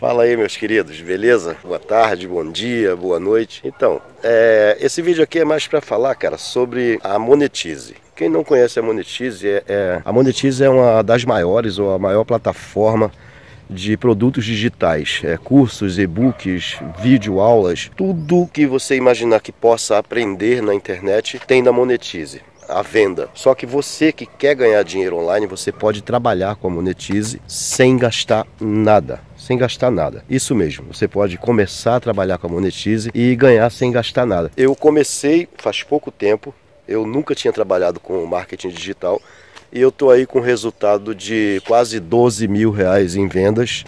Fala aí, meus queridos, beleza? Boa tarde, bom dia, boa noite. Então, é, esse vídeo aqui é mais para falar, cara, sobre a Monetize. Quem não conhece a Monetize, é, é, a Monetize é uma das maiores ou a maior plataforma de produtos digitais, é, cursos, e-books, videoaulas, tudo que você imaginar que possa aprender na internet tem na Monetize a venda. Só que você que quer ganhar dinheiro online, você pode trabalhar com a Monetize sem gastar nada sem gastar nada. Isso mesmo, você pode começar a trabalhar com a Monetize e ganhar sem gastar nada. Eu comecei faz pouco tempo, eu nunca tinha trabalhado com marketing digital e eu estou aí com resultado de quase 12 mil reais em vendas,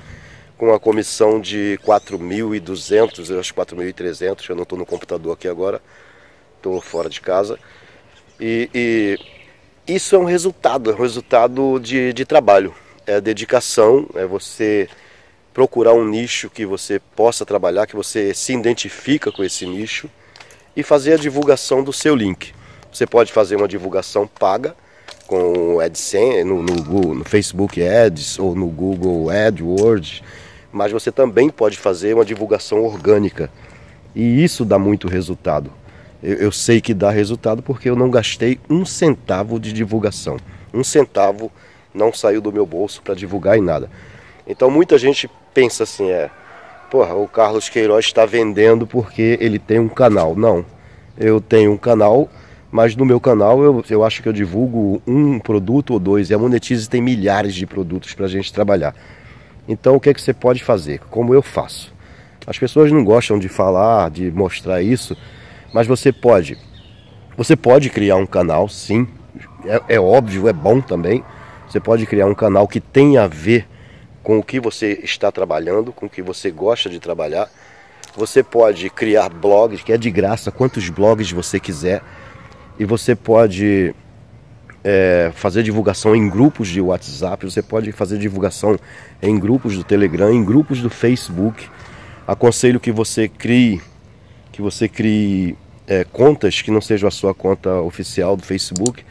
com a comissão de 4.200, eu acho 4.300, eu não estou no computador aqui agora, estou fora de casa. E, e isso é um resultado, é um resultado de, de trabalho, é dedicação, é você procurar um nicho que você possa trabalhar, que você se identifica com esse nicho e fazer a divulgação do seu link. Você pode fazer uma divulgação paga com o AdSense, no, no, no Facebook Ads ou no Google AdWords, mas você também pode fazer uma divulgação orgânica. E isso dá muito resultado eu, eu sei que dá resultado porque eu não gastei um centavo de divulgação. Um centavo não saiu do meu bolso para divulgar em nada. Então muita gente pensa assim, é, porra, o Carlos Queiroz está vendendo porque ele tem um canal. Não, eu tenho um canal, mas no meu canal eu, eu acho que eu divulgo um produto ou dois, e a Monetize tem milhares de produtos para a gente trabalhar. Então o que, é que você pode fazer? Como eu faço? As pessoas não gostam de falar, de mostrar isso, mas você pode. Você pode criar um canal, sim. É, é óbvio, é bom também. Você pode criar um canal que tenha a ver com o que você está trabalhando, com o que você gosta de trabalhar. Você pode criar blogs, que é de graça, quantos blogs você quiser. E você pode é, fazer divulgação em grupos de WhatsApp, você pode fazer divulgação em grupos do Telegram, em grupos do Facebook. Aconselho que você crie, que você crie é, contas que não sejam a sua conta oficial do Facebook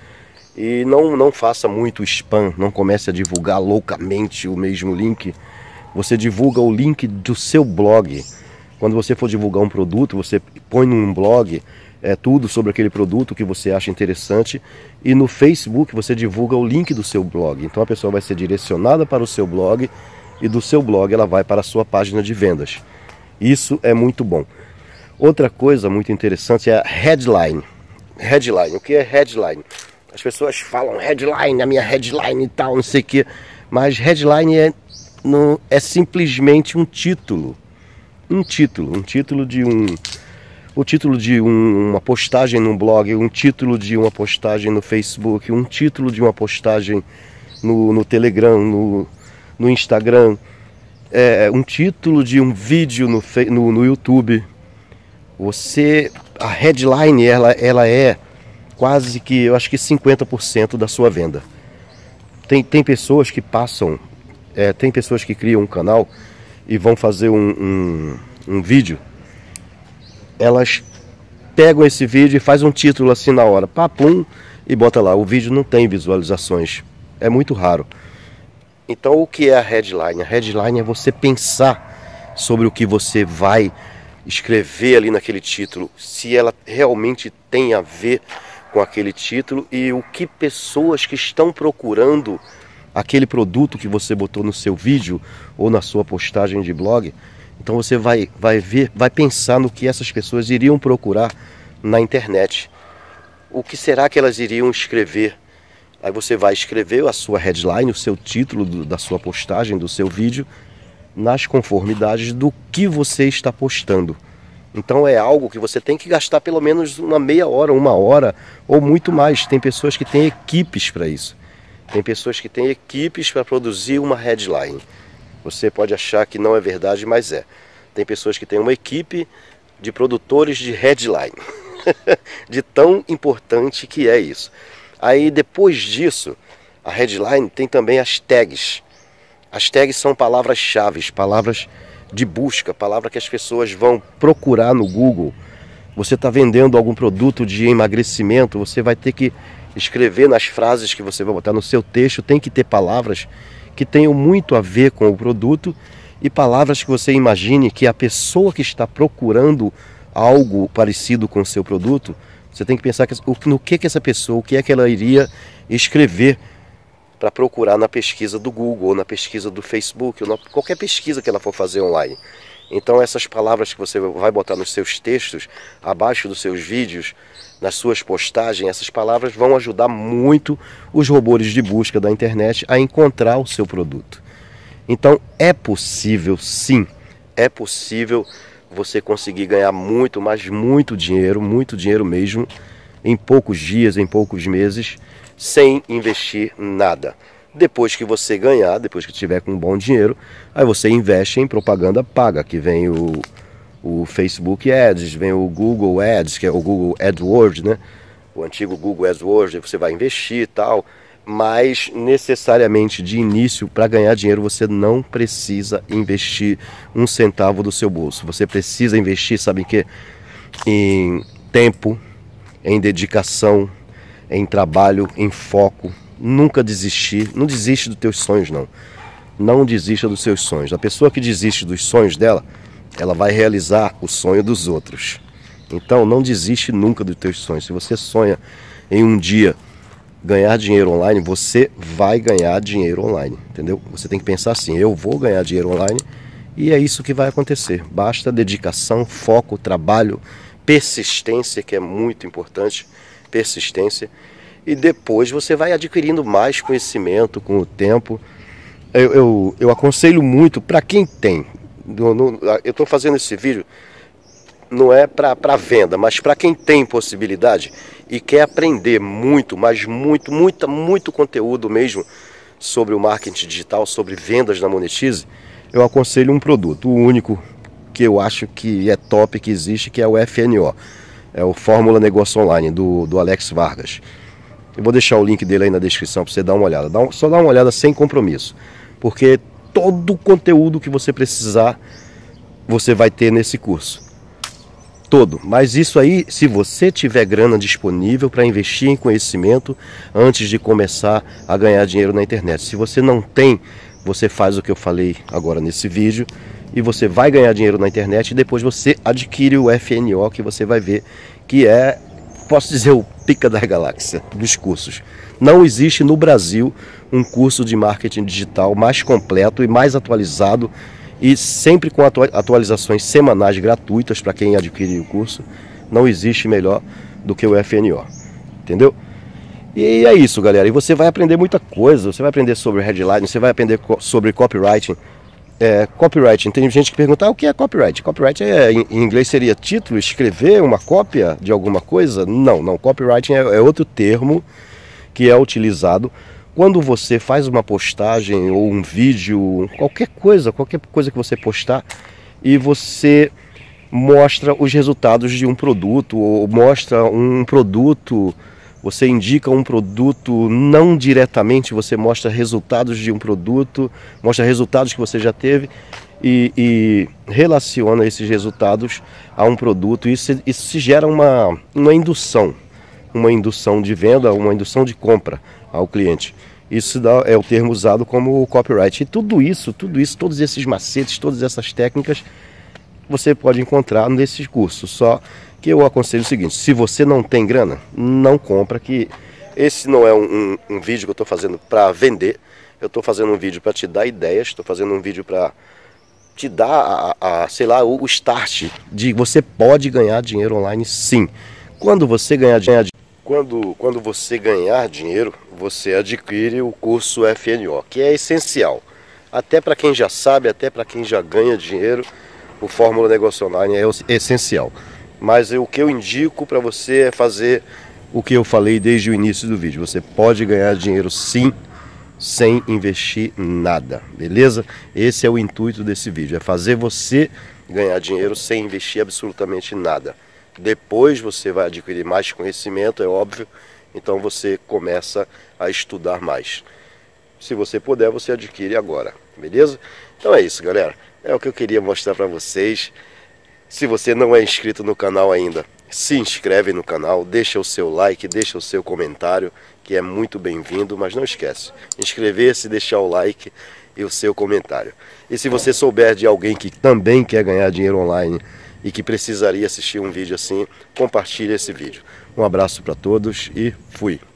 e não, não faça muito spam, não comece a divulgar loucamente o mesmo link. Você divulga o link do seu blog. Quando você for divulgar um produto, você põe num blog é, tudo sobre aquele produto que você acha interessante e no Facebook você divulga o link do seu blog. Então a pessoa vai ser direcionada para o seu blog e do seu blog ela vai para a sua página de vendas. Isso é muito bom. Outra coisa muito interessante é a headline. Headline, o que é headline? As pessoas falam headline, a minha headline e tal, não sei o que. Mas headline é, no é simplesmente um título. Um título, um título de um. O título de um, uma postagem num blog, um título de uma postagem no Facebook, um título de uma postagem no, no Telegram, no, no Instagram, é, é um título de um vídeo no, no, no YouTube você a headline ela, ela é quase que, eu acho que 50% da sua venda. Tem, tem pessoas que passam, é, tem pessoas que criam um canal e vão fazer um, um, um vídeo. Elas pegam esse vídeo e faz um título assim na hora, papum, e bota lá. O vídeo não tem visualizações, é muito raro. Então o que é a headline? A headline é você pensar sobre o que você vai escrever ali naquele título, se ela realmente tem a ver com aquele título e o que pessoas que estão procurando aquele produto que você botou no seu vídeo ou na sua postagem de blog. Então você vai, vai ver, vai pensar no que essas pessoas iriam procurar na internet. O que será que elas iriam escrever? Aí você vai escrever a sua headline, o seu título do, da sua postagem, do seu vídeo nas conformidades do que você está postando. Então é algo que você tem que gastar pelo menos uma meia hora, uma hora ou muito mais. Tem pessoas que têm equipes para isso. Tem pessoas que têm equipes para produzir uma headline. Você pode achar que não é verdade, mas é. Tem pessoas que têm uma equipe de produtores de headline. de tão importante que é isso. Aí depois disso, a headline tem também as tags. As tags são palavras-chave, palavras de busca, palavra que as pessoas vão procurar no Google. Você está vendendo algum produto de emagrecimento, você vai ter que escrever nas frases que você vai botar no seu texto, tem que ter palavras que tenham muito a ver com o produto e palavras que você imagine que a pessoa que está procurando algo parecido com o seu produto, você tem que pensar que, no que, que essa pessoa, o que é que ela iria escrever para procurar na pesquisa do Google, ou na pesquisa do Facebook, ou na, qualquer pesquisa que ela for fazer online. Então essas palavras que você vai botar nos seus textos, abaixo dos seus vídeos, nas suas postagens, essas palavras vão ajudar muito os robôs de busca da internet a encontrar o seu produto. Então é possível sim, é possível você conseguir ganhar muito, mas muito dinheiro, muito dinheiro mesmo, em poucos dias, em poucos meses, sem investir nada. Depois que você ganhar, depois que tiver com um bom dinheiro, aí você investe em propaganda paga, que vem o, o Facebook Ads, vem o Google Ads, que é o Google AdWords, né? O antigo Google AdWords, você vai investir e tal, mas necessariamente de início, para ganhar dinheiro, você não precisa investir um centavo do seu bolso. Você precisa investir, sabe em quê? Em tempo, em dedicação, em trabalho, em foco, nunca desistir. Não desiste dos teus sonhos, não. Não desista dos seus sonhos. A pessoa que desiste dos sonhos dela, ela vai realizar o sonho dos outros. Então, não desiste nunca dos teus sonhos. Se você sonha em um dia ganhar dinheiro online, você vai ganhar dinheiro online, entendeu? Você tem que pensar assim: eu vou ganhar dinheiro online e é isso que vai acontecer. Basta dedicação, foco, trabalho, persistência, que é muito importante persistência. E depois você vai adquirindo mais conhecimento com o tempo. Eu, eu, eu aconselho muito para quem tem. eu estou fazendo esse vídeo não é para venda, mas para quem tem possibilidade e quer aprender muito, mas muito, muita, muito conteúdo mesmo sobre o marketing digital, sobre vendas na Monetize, eu aconselho um produto, o único que eu acho que é top que existe, que é o FNO. É o Fórmula Negócio Online, do, do Alex Vargas. Eu vou deixar o link dele aí na descrição para você dar uma olhada. Dá um, só dá uma olhada sem compromisso. Porque todo o conteúdo que você precisar, você vai ter nesse curso. Todo. Mas isso aí, se você tiver grana disponível para investir em conhecimento antes de começar a ganhar dinheiro na internet. Se você não tem, você faz o que eu falei agora nesse vídeo e você vai ganhar dinheiro na internet e depois você adquire o FNO que você vai ver que é, posso dizer, o pica da galáxia dos cursos. Não existe no Brasil um curso de marketing digital mais completo e mais atualizado e sempre com atualizações semanais gratuitas para quem adquire o curso. Não existe melhor do que o FNO, entendeu? E é isso, galera. E você vai aprender muita coisa. Você vai aprender sobre headline, você vai aprender sobre copywriting, é, copywriting. Tem gente que pergunta ah, o que é copyright. Copyright é, em inglês seria título, escrever uma cópia de alguma coisa? Não, não. Copywriting é, é outro termo que é utilizado quando você faz uma postagem ou um vídeo, qualquer coisa, qualquer coisa que você postar e você mostra os resultados de um produto ou mostra um produto você indica um produto não diretamente, você mostra resultados de um produto, mostra resultados que você já teve e, e relaciona esses resultados a um produto. Isso, isso se gera uma, uma indução, uma indução de venda, uma indução de compra ao cliente. Isso é o termo usado como copyright. E tudo isso, tudo isso, todos esses macetes, todas essas técnicas você pode encontrar nesses cursos. Só que eu aconselho o seguinte: se você não tem grana, não compra. Que esse não é um, um, um vídeo que eu estou fazendo para vender. Eu estou fazendo um vídeo para te dar ideias. Estou fazendo um vídeo para te dar a, a, sei lá o, start de você pode ganhar dinheiro online, sim. Quando você ganhar dinheiro quando, quando você ganhar dinheiro, você adquire o curso FNO, que é essencial. Até para quem já sabe, até para quem já ganha dinheiro, o Fórmula Negócio Online é essencial. Mas o que eu indico para você é fazer o que eu falei desde o início do vídeo. Você pode ganhar dinheiro sim, sem investir nada, beleza? Esse é o intuito desse vídeo, é fazer você ganhar dinheiro sem investir absolutamente nada. Depois você vai adquirir mais conhecimento, é óbvio, então você começa a estudar mais. Se você puder, você adquire agora, beleza? Então é isso, galera. É o que eu queria mostrar para vocês. Se você não é inscrito no canal ainda, se inscreve no canal, deixa o seu like, deixa o seu comentário, que é muito bem-vindo, mas não esquece, inscrever-se, deixar o like e o seu comentário. E se você souber de alguém que também quer ganhar dinheiro online e que precisaria assistir um vídeo assim, compartilhe esse vídeo. Um abraço para todos e fui!